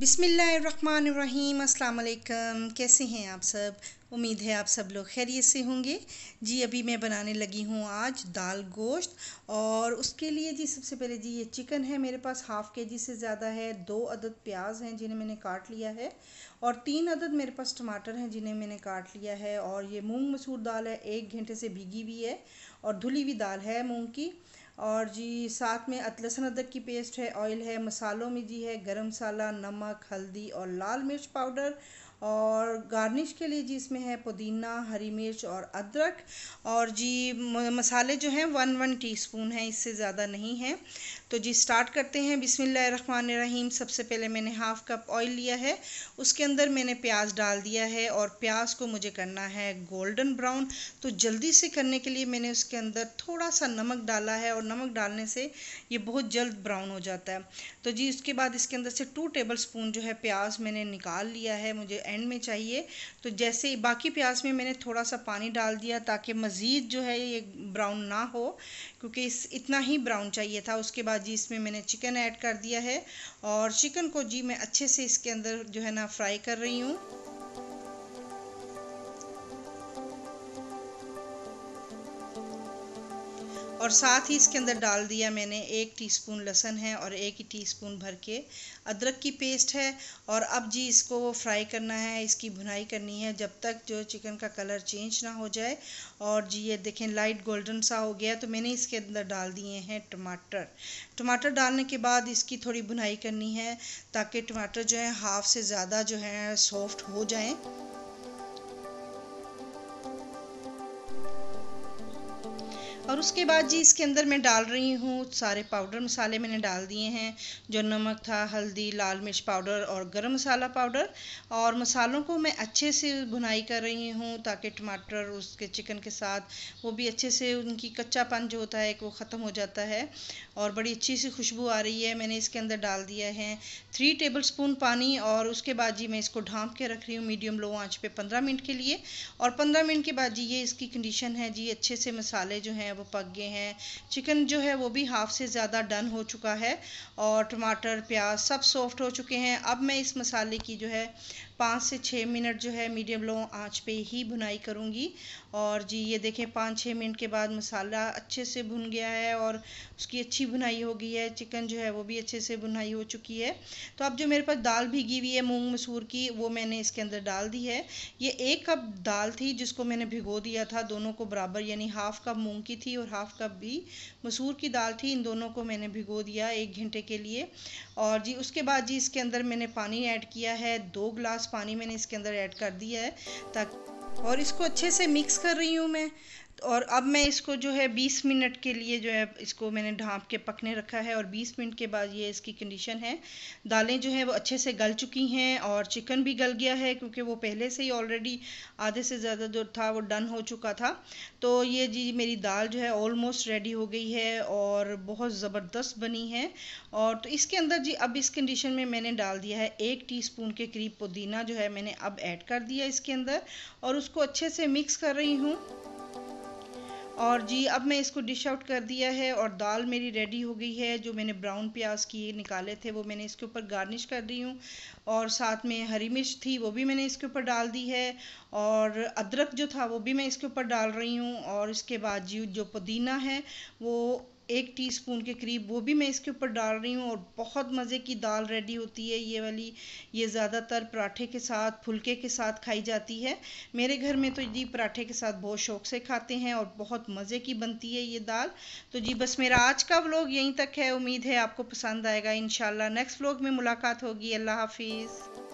बिसमीम् अल्लाम कैसे हैं आप सब उम्मीद है आप सब लोग खैरियत से होंगे जी अभी मैं बनाने लगी हूँ आज दाल गोश्त और उसके लिए जी सबसे पहले जी ये चिकन है मेरे पास हाफ़ के जी से ज़्यादा है दो अदद प्याज हैं जिन्हें मैंने काट लिया है और तीन अदद मेरे पास टमाटर हैं जिन्हें मैंने काट लिया है और ये मूँग मसूर दाल है एक घंटे से भीगी हुई है और धुली हुई दाल है मूँग की और जी साथ में लहसुन अदरक की पेस्ट है ऑयल है मसालों में जी है गरम मसाला नमक हल्दी और लाल मिर्च पाउडर और गार्निश के लिए जी इसमें है पुदीना हरी मिर्च और अदरक और जी मसाले जो हैं वन वन टीस्पून हैं इससे ज़्यादा नहीं है तो जी स्टार्ट करते हैं बिसमिल्ल रहीम सबसे पहले मैंने हाफ़ कप ऑयल लिया है उसके अंदर मैंने प्याज डाल दिया है और प्याज को मुझे करना है गोल्डन ब्राउन तो जल्दी से करने के लिए मैंने उसके अंदर थोड़ा सा नमक डाला है और नमक डालने से ये बहुत जल्द ब्राउन हो जाता है तो जी उसके बाद इसके अंदर से टू टेबल स्पून जो है प्याज मैंने निकाल लिया है मुझे एंड में चाहिए तो जैसे बाकी प्याज में मैंने थोड़ा सा पानी डाल दिया ताकि मज़ीद जो है ये ब्राउन ना हो क्योंकि इस इतना ही ब्राउन चाहिए था उसके बाद जी इसमें मैंने चिकन ऐड कर दिया है और चिकन को जी मैं अच्छे से इसके अंदर जो है ना फ्राई कर रही हूँ और साथ ही इसके अंदर डाल दिया मैंने एक टीस्पून लहसन है और एक ही टीस्पून भर के अदरक की पेस्ट है और अब जी इसको फ्राई करना है इसकी भुनाई करनी है जब तक जो चिकन का कलर चेंज ना हो जाए और जी ये देखें लाइट गोल्डन सा हो गया तो मैंने इसके अंदर डाल दिए हैं टमाटर टमाटर डालने के बाद इसकी थोड़ी भुनाई करनी है ताकि टमाटर जो है हाफ से ज़्यादा जो है सॉफ्ट हो जाएँ और उसके बाद जी इसके अंदर मैं डाल रही हूँ सारे पाउडर मसाले मैंने डाल दिए हैं जो नमक था हल्दी लाल मिर्च पाउडर और गरम मसाला पाउडर और मसालों को मैं अच्छे से भुनाई कर रही हूँ ताकि टमाटर उसके चिकन के साथ वो भी अच्छे से उनकी कच्चापन जो होता है वो ख़त्म हो जाता है और बड़ी अच्छी सी खुशबू आ रही है मैंने इसके अंदर डाल दिया है थ्री टेबल स्पून पानी और उसके बाद जी मैं इसको ढांप के रख रही हूँ मीडियम लो आँच पर पंद्रह मिनट के लिए और पंद्रह मिनट के बाद जी ये इसकी कंडीशन है जी अच्छे से मसाले जो हैं वो पक गए हैं चिकन जो है वो भी हाफ़ से ज़्यादा डन हो चुका है और टमाटर प्याज सब सॉफ्ट हो चुके हैं अब मैं इस मसाले की जो है पाँच से छः मिनट जो है मीडियम लो आंच पे ही भुनाई करूँगी और जी ये देखें पाँच छः मिनट के बाद मसाला अच्छे से भुन गया है और उसकी अच्छी भुनाई हो गई है चिकन जो है वो भी अच्छे से भुनाई हो चुकी है तो अब जो मेरे पास दाल भीगी हुई है मूंग मसूर की वो मैंने इसके अंदर डाल दी है ये एक कप दाल थी जिसको मैंने भिगो दिया था दोनों को बराबर यानी हाफ कप मूँग की थी और हाफ कप भी मसूर की दाल थी इन दोनों को मैंने भिगो दिया एक घंटे के लिए और जी उसके बाद जी इसके अंदर मैंने पानी ऐड किया है दो गिलास पानी मैंने इसके अंदर ऐड कर दिया है ताकि और इसको अच्छे से मिक्स कर रही हूँ मैं और अब मैं इसको जो है 20 मिनट के लिए जो है इसको मैंने ढाँप के पकने रखा है और 20 मिनट के बाद ये इसकी कंडीशन है दालें जो है वो अच्छे से गल चुकी हैं और चिकन भी गल गया है क्योंकि वो पहले से ही ऑलरेडी आधे से ज़्यादा जो था वो डन हो चुका था तो ये जी मेरी दाल जो है ऑलमोस्ट रेडी हो गई है और बहुत ज़बरदस्त बनी है और तो इसके अंदर जी अब इस कंडीशन में मैंने डाल दिया है एक टी के करीब पुदीना जो है मैंने अब ऐड कर दिया इसके अंदर और उसको अच्छे से मिक्स कर रही हूँ और जी अब मैं इसको डिश आउट कर दिया है और दाल मेरी रेडी हो गई है जो मैंने ब्राउन प्याज किए निकाले थे वो मैंने इसके ऊपर गार्निश कर रही हूँ और साथ में हरी मिर्च थी वो भी मैंने इसके ऊपर डाल दी है और अदरक जो था वो भी मैं इसके ऊपर डाल रही हूँ और इसके बाद जी जो पुदीना है वो एक टीस्पून के करीब वो भी मैं इसके ऊपर डाल रही हूँ और बहुत मज़े की दाल रेडी होती है ये वाली ये ज़्यादातर पराठे के साथ फुलके के साथ खाई जाती है मेरे घर में तो जी पराठे के साथ बहुत शौक से खाते हैं और बहुत मज़े की बनती है ये दाल तो जी बस मेरा आज का व्लॉग यहीं तक है उम्मीद है आपको पसंद आएगा इन नेक्स्ट व्लॉग में मुलाकात होगी अल्लाह हाफिज़